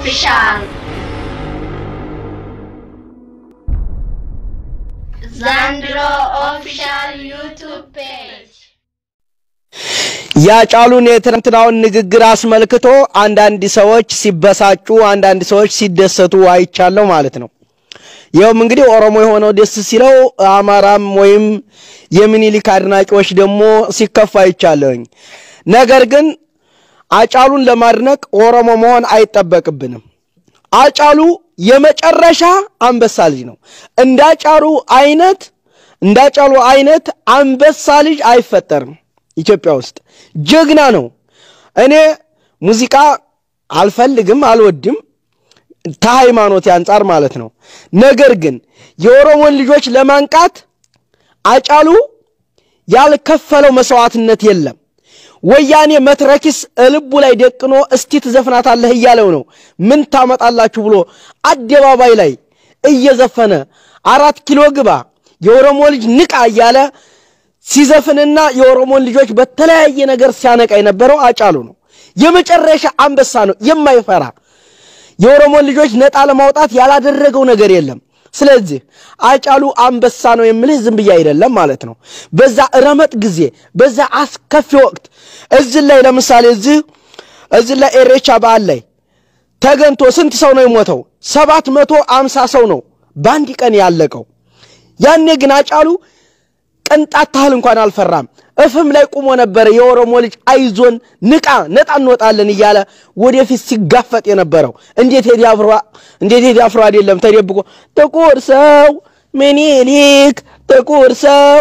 Official. ዘንድሮ ኦፊሻል ዩቱብ ፔጅ ያጫሉን የትናንትናውን ንግግር አስመልክቶ አንዳንድ ሰዎች ሲበሳጩ፣ አንዳንድ ሰዎች ሲደሰቱ አይቻለሁ ማለት ነው። ይኸውም እንግዲህ ኦሮሞ የሆነው ደስ ሲለው፣ አማራም ወይም የሚኒሊክ አድናቂዎች ደግሞ ሲከፋ አይቻለሁኝ። ነገር ግን አጫሉን ለማድነቅ ኦሮሞ መሆን አይጠበቅብንም። አጫሉ የመጨረሻ አንበሳ ልጅ ነው። እንዳጫሉ አይነት እንዳጫሉ አይነት አንበሳ ልጅ አይፈጠርም ኢትዮጵያ ውስጥ። ጀግና ነው። እኔ ሙዚቃ አልፈልግም፣ አልወድም ተሃይማኖት አንጻር ማለት ነው። ነገር ግን የኦሮሞን ልጆች ለማንቃት አጫሉ ያልከፈለው መስዋዕትነት የለም። ወያኔ መትረኪስ ልቡ ላይ ደቅኖ እስቲ ትዘፍናታለህ እያለው ነው። ምን ታመጣላችሁ ብሎ አደባባይ ላይ እየዘፈነ አራት ኪሎ ግባ፣ የኦሮሞ ልጅ ንቃ እያለ ሲዘፍንና የኦሮሞን ልጆች በተለያየ ነገር ሲያነቃ የነበረው አጫሉ ነው። የመጨረሻ አንበሳ ነው፣ የማይፈራ የኦሮሞን ልጆች ነጣ ለማውጣት ያላደረገው ነገር የለም። ስለዚህ አጫሉ አንበሳ ነው የምልህ ዝም ብዬ አይደለም ማለት ነው። በዛ ረመጥ ጊዜ በዛ አስከፊ ወቅት እዚህ ላይ ለምሳሌ እዚህ እዚህ ላይ ኤሬቻ በዓል ላይ ተገንቶ ስንት ሰው ነው የሞተው? ሰባት መቶ አምሳ ሰው ነው በአንድ ቀን ያለቀው። ያኔ ግን አጫሉ ቅንጣት ታህል እንኳን አልፈራም። እፍም ላይ ቁሞ ነበረ። የኦሮሞ ልጅ አይዞን፣ ንቃ፣ ነጣ እንወጣለን እያለ ወደፊት ሲጋፈጥ የነበረው እንዴት ቴዲ አፍሮ አይደለም ተደብቆ ጥቁር ሰው ምኒልክ፣ ጥቁር ሰው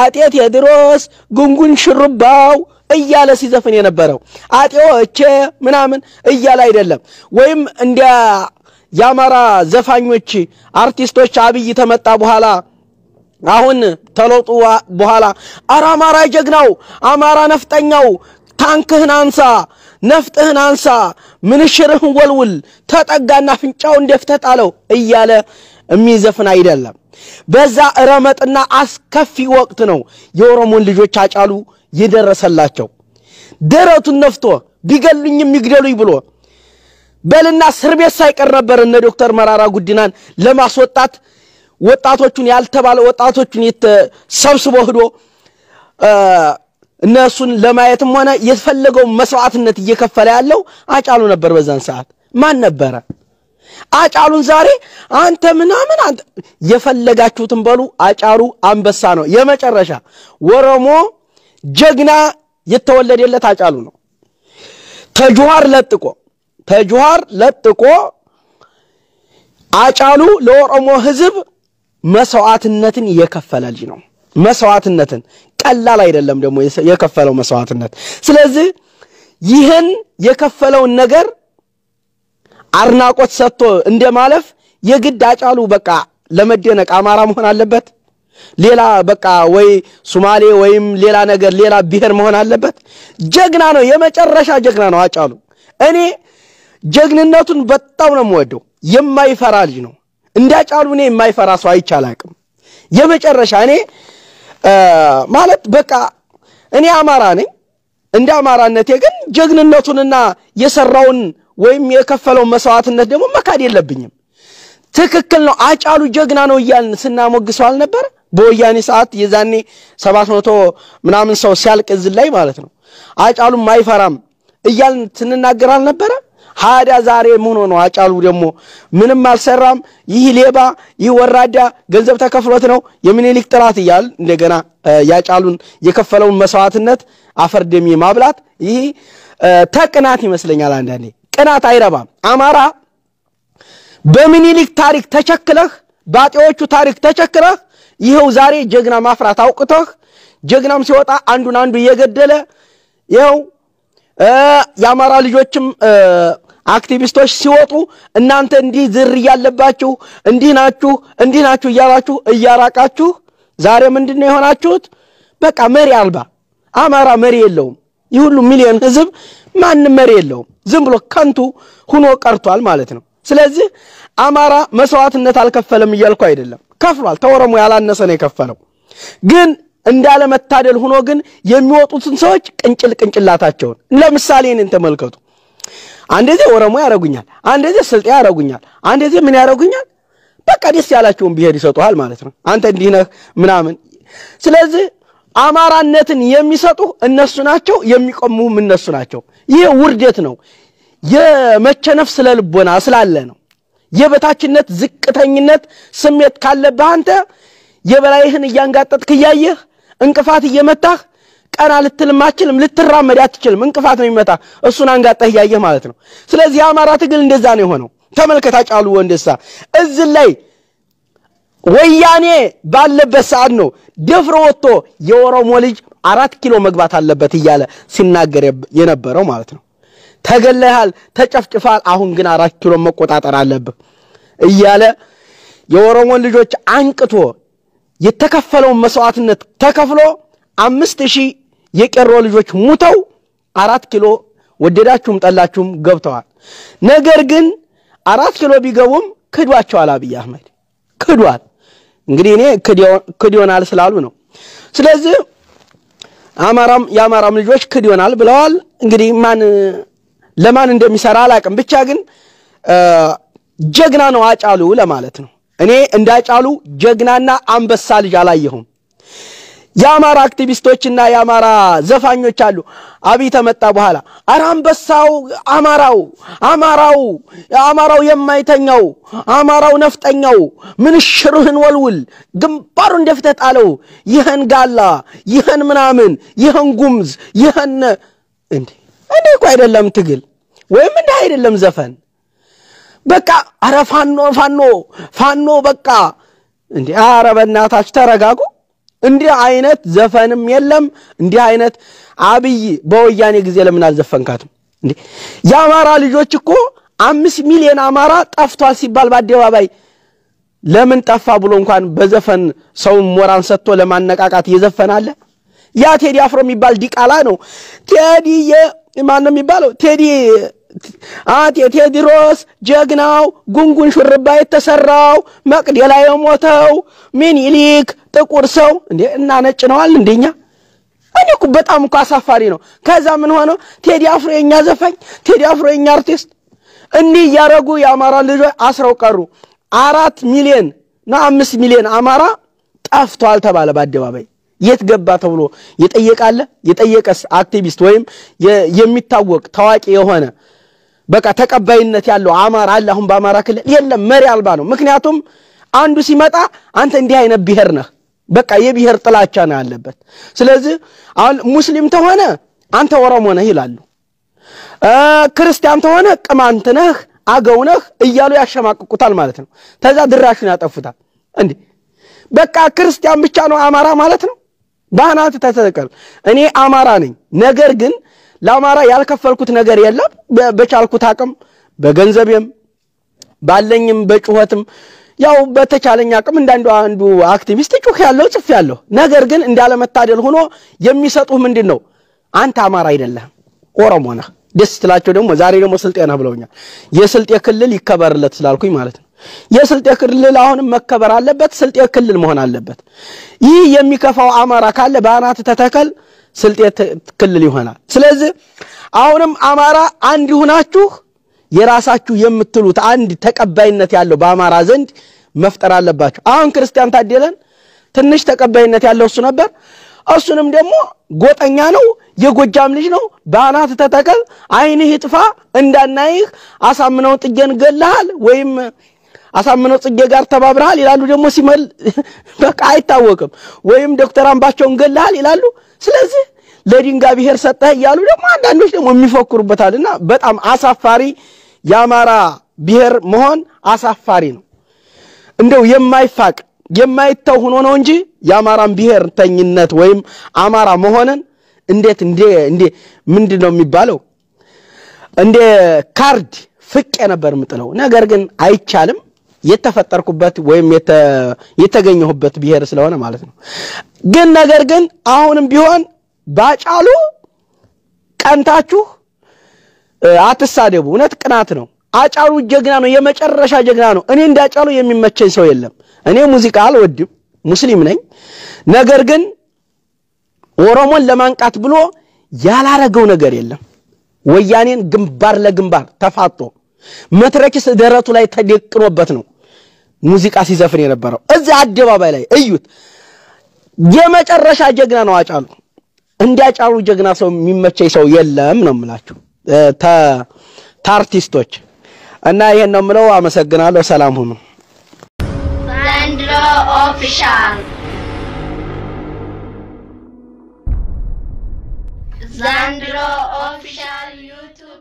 አጤ ቴዎድሮስ ጉንጉን ሽሩባው እያለ ሲዘፍን የነበረው አጤዎቼ ምናምን እያለ አይደለም። ወይም እንደ የአማራ ዘፋኞች አርቲስቶች አብይ ተመጣ በኋላ አሁን ተለውጡ በኋላ አረ አማራ ጀግናው አማራ ነፍጠኛው ታንክህን አንሳ፣ ነፍጥህን አንሳ፣ ምንሽርህን ወልውል፣ ተጠጋና አፍንጫው እንደፍተህ ጣለው እያለ የሚዘፍን አይደለም። በዛ ረመጥና አስከፊ ወቅት ነው የኦሮሞን ልጆች አጫሉ የደረሰላቸው። ደረቱን ነፍቶ ቢገሉኝም ይግደሉኝ ብሎ በልና እስር ቤት ሳይቀር ነበር እነ ዶክተር መራራ ጉዲናን ለማስወጣት ወጣቶቹን ያልተባለ ወጣቶቹን ሰብስቦ ህዶ እነሱን ለማየትም ሆነ የፈለገው መስዋዕትነት እየከፈለ ያለው አጫሉ ነበር። በዛን ሰዓት ማን ነበረ? አጫሉን ዛሬ አንተ ምናምን አንተ የፈለጋችሁትን በሉ። አጫሉ አንበሳ ነው። የመጨረሻ ወረሞ ጀግና የተወለደለት አጫሉ ነው። ተጅዋር ለጥቆ ተጅዋር ለጥቆ አጫሉ ለኦሮሞ ህዝብ መስዋዕትነትን የከፈለ ልጅ ነው። መስዋዕትነትን ቀላል አይደለም ደግሞ የከፈለው መስዋዕትነት። ስለዚህ ይህን የከፈለውን ነገር አድናቆት ሰጥቶ እንደማለፍ የግድ አጫሉ በቃ ለመደነቅ አማራ መሆን አለበት። ሌላ በቃ ወይ ሱማሌ ወይም ሌላ ነገር ሌላ ብሔር መሆን አለበት። ጀግና ነው፣ የመጨረሻ ጀግና ነው አጫሉ። እኔ ጀግንነቱን በጣም ነው የምወደው። የማይፈራ ልጅ ነው። እንዳጫሉ እኔ የማይፈራ ሰው አይቻላቅም። የመጨረሻ እኔ ማለት በቃ እኔ አማራ ነኝ። እንደ አማራነቴ ግን ጀግንነቱንና የሰራውን ወይም የከፈለውን መስዋዕትነት ደግሞ መካድ የለብኝም። ትክክል ነው። አጫሉ ጀግና ነው እያልን ስናሞግሰው አልነበረ? በወያኔ ሰዓት የዛኔ ሰባት መቶ ምናምን ሰው ሲያልቅ እዝ ላይ ማለት ነው። አጫሉም አይፈራም እያልን ስንናገር አልነበረም? ሀዳ ዛሬ ምን ሆኖ አጫሉ ደግሞ ምንም አልሰራም። ይህ ሌባ፣ ይህ ወራዳ ገንዘብ ተከፍሎት ነው የሚኒሊክ ጥላት እያል እንደገና ያጫሉን የከፈለውን መስዋዕትነት አፈር ደሜ ማብላት ይህ ተቅናት ይመስለኛል። አንዳንዴ ቅናት አይረባም። አማራ በሚኒሊክ ታሪክ ተቸክለህ፣ በአጤዎቹ ታሪክ ተቸክለህ፣ ይኸው ዛሬ ጀግና ማፍራት አውቅተህ ጀግናም ሲወጣ አንዱን አንዱ እየገደለ ይኸው የአማራ ልጆችም አክቲቪስቶች ሲወጡ እናንተ እንዲህ ዝር እያለባችሁ እንዲህ ናችሁ እንዲህ ናችሁ እያላችሁ እያራቃችሁ ዛሬ ምንድን ነው የሆናችሁት? በቃ መሪ አልባ አማራ መሪ የለውም። ይህ ሁሉ ሚሊዮን ህዝብ ማንም መሪ የለውም። ዝም ብሎ ከንቱ ሁኖ ቀርቷል ማለት ነው። ስለዚህ አማራ መስዋዕትነት አልከፈለም እያልኩ አይደለም፣ ከፍሏል። ተወረሙ ያላነሰ ነው የከፈለው። ግን እንዳለመታደል ሆኖ ግን የሚወጡትን ሰዎች ቅንጭል ቅንጭላታቸውን ለምሳሌ እኔን ተመልከቱ። አንድ ጊዜ ኦሮሞ ያረጉኛል፣ አንድ ጊዜ ስልጤ ያረጉኛል፣ አንድ ምን ያረጉኛል። በቃ ደስ ያላቸውን ብሄር ይሰጡሃል ማለት ነው። አንተ እንዲህ ነህ ምናምን። ስለዚህ አማራነትን የሚሰጡ እነሱ ናቸው፣ የሚቆሙም እነሱ ናቸው። ይህ ውርደት ነው። የመቸነፍ ስለ ልቦና ስላለ ነው። የበታችነት ዝቅተኝነት ስሜት ካለብህ አንተ የበላይህን እያንጋጠጥክ እያየህ እንቅፋት እየመታህ ቀና ልትልም አችልም፣ ልትራመድ አትችልም። እንቅፋት ነው የሚመጣ እሱን አንጋጠህ እያየህ ማለት ነው። ስለዚህ የአማራ ትግል እንደዛ ነው የሆነው። ተመልከታ ጫሉ ወንደሳ እዚህ ላይ ወያኔ ባለበት ሰዓት ነው ደፍሮ ወጥቶ የኦሮሞ ልጅ አራት ኪሎ መግባት አለበት እያለ ሲናገር የነበረው ማለት ነው። ተገለሃል፣ ተጨፍጭፋል፣ አሁን ግን አራት ኪሎ መቆጣጠር አለብህ እያለ የኦሮሞን ልጆች አንቅቶ የተከፈለውን መስዋዕትነት ተከፍሎ አምስት ሺህ የቄሮ ልጆች ሙተው አራት ኪሎ ወደዳችሁም ጠላችሁም ገብተዋል። ነገር ግን አራት ኪሎ ቢገቡም ክዷቸዋል። አብይ አህመድ ክዷል። እንግዲህ እኔ ክድ ይሆናል ስላሉ ነው። ስለዚህ አማራም የአማራም ልጆች ክድ ይሆናል ብለዋል። እንግዲህ ማን ለማን እንደሚሰራ አላቅም። ብቻ ግን ጀግና ነው አጫሉ ለማለት ነው። እኔ እንዳጫሉ ጀግናና አንበሳ ልጅ አላየሁም። የአማራ አክቲቪስቶችና የአማራ ዘፋኞች አሉ። አብይ ተመጣ በኋላ አረ አንበሳው አማራው አማራው አማራው የማይተኛው አማራው ነፍጠኛው ምን ወልውል ግንባሩ እንደፍተህ ጣለው ይህን ጋላ ይህን ምናምን ይህን ጉምዝ ይህን እንዴ እንዴ እኮ አይደለም ትግል ወይም እንደ አይደለም ዘፈን በቃ አረ ፋኖ ፋኖ ፋኖ በቃ እንዴ አረ በእናታችሁ ተረጋጉ። እንዲህ አይነት ዘፈንም የለም። እንዲህ አይነት አብይ በወያኔ ጊዜ ለምን አልዘፈንካትም? እንዴ የአማራ ልጆች እኮ አምስት ሚሊዮን አማራ ጠፍቷል ሲባል በአደባባይ ለምን ጠፋ ብሎ እንኳን በዘፈን ሰውን ሞራን ሰጥቶ ለማነቃቃት እየዘፈናለ ያ ቴዲ አፍሮ የሚባል ዲቃላ ነው። ቴዲ ማን ነው የሚባለው? ቴዲ አጤ ቴዎድሮስ ጀግናው ጉንጉን ሹርባ የተሰራው መቅደላ የሞተው ምኒልክ ጥቁር ሰው እንዴ እና ነጭ ነዋል እንደኛ እኔ እኮ በጣም እኮ አሳፋሪ ነው። ከዛ ምን ሆነ? ቴዲ አፍሮ የኛ ዘፋኝ፣ ቴዲ አፍሮ የኛ አርቲስት እንዲህ እያረጉ የአማራ ልጆች አስረው ቀሩ። አራት ሚሊዮን ና አምስት ሚሊዮን አማራ ጠፍቷል ተባለ በአደባባይ የት ገባ ተብሎ የጠየቃለ የጠየቀስ አክቲቪስት ወይም የሚታወቅ ታዋቂ የሆነ በቃ ተቀባይነት ያለው አማራ አለ አሁን በአማራ ክልል የለም። መሪ አልባ ነው። ምክንያቱም አንዱ ሲመጣ አንተ እንዲህ አይነት ብሔር ነህ፣ በቃ የብሔር ጥላቻ ነው ያለበት። ስለዚህ አሁን ሙስሊም ተሆነ አንተ ኦሮሞ ነህ ይላሉ፣ ክርስቲያን ተሆነ ቅማንት ነህ፣ አገው ነህ እያሉ ያሸማቅቁታል ማለት ነው። ተዛ ድራሹን ያጠፉታል። እንዴ በቃ ክርስቲያን ብቻ ነው አማራ ማለት ነው። ባህናት ተተቀል እኔ አማራ ነኝ ነገር ግን ለአማራ ያልከፈልኩት ነገር የለም። በቻልኩት አቅም በገንዘቤም ባለኝም በጩኸትም ያው በተቻለኝ አቅም እንዳንዱ አንዱ አክቲቪስት ጩህ ያለው ጽፍ ያለው ነገር ግን እንዳለመታደል ሆኖ የሚሰጡህ ምንድን ነው? አንተ አማራ አይደለህም ኦሮሞ ነህ። ደስ ትላቸው ደግሞ ዛሬ ደግሞ ስልጤ ነህ ብለውኛል። የስልጤ ክልል ይከበርለት ስላልኩኝ ማለት ነው። የስልጤ ክልል አሁንም መከበር አለበት፣ ስልጤ ክልል መሆን አለበት። ይህ የሚከፋው አማራ ካለ በአናት ተተከል ስልጤ ክልል ይሆናል። ስለዚህ አሁንም አማራ አንድ ይሁናችሁ የራሳችሁ የምትሉት አንድ ተቀባይነት ያለው በአማራ ዘንድ መፍጠር አለባችሁ። አሁን ክርስቲያን ታደለን ትንሽ ተቀባይነት ያለው እሱ ነበር። እሱንም ደግሞ ጎጠኛ ነው፣ የጎጃም ልጅ ነው። በአናት ተተከል ዓይንህ ይጥፋ እንዳናይህ አሳምነው ጥጌን ገልሃል፣ ወይም አሳምነው ጽጌ ጋር ተባብረሃል ይላሉ። ደግሞ ሲመል በቃ አይታወቅም። ወይም ዶክተር አምባቸውን ገልሃል ይላሉ። ስለዚህ ለድንጋ ብሔር ሰጠህ እያሉ ደግሞ አንዳንዶች ደግሞ የሚፎክሩበታል እና በጣም አሳፋሪ የአማራ ብሔር መሆን አሳፋሪ ነው። እንደው የማይፋቅ የማይተው ሆኖ ነው እንጂ የአማራን ብሔርተኝነት ወይም አማራ መሆንን እንዴት እንዴ እንዴ ምንድን ነው የሚባለው እንደ ካርድ ፍቄ ነበር የምጥለው። ነገር ግን አይቻልም። የተፈጠርኩበት ወይም የተገኘሁበት ብሔር ስለሆነ ማለት ነው። ግን ነገር ግን አሁንም ቢሆን ባጫሉ ቀንታችሁ አትሳደቡ። እውነት ቅናት ነው። አጫሉ ጀግና ነው፣ የመጨረሻ ጀግና ነው። እኔ እንዳጫሉ የሚመቸኝ ሰው የለም። እኔ ሙዚቃ አልወድም፣ ሙስሊም ነኝ። ነገር ግን ኦሮሞን ለማንቃት ብሎ ያላረገው ነገር የለም። ወያኔን ግንባር ለግንባር ተፋጦ መትረኪስ ደረቱ ላይ ተደቅኖበት ነው ሙዚቃ ሲዘፍን የነበረው እዚህ አደባባይ ላይ እዩት። የመጨረሻ ጀግና ነው አጫሉ። እንዲያጫሉ ጀግና ሰው የሚመቸኝ ሰው የለም ነው የምላችሁ ታርቲስቶች እና ይሄን ነው የምለው። አመሰግናለሁ። ሰላም ሁኑ። ዘንድሮ ኦፊሻል ዘንድሮ ኦፊሻል ዩቱብ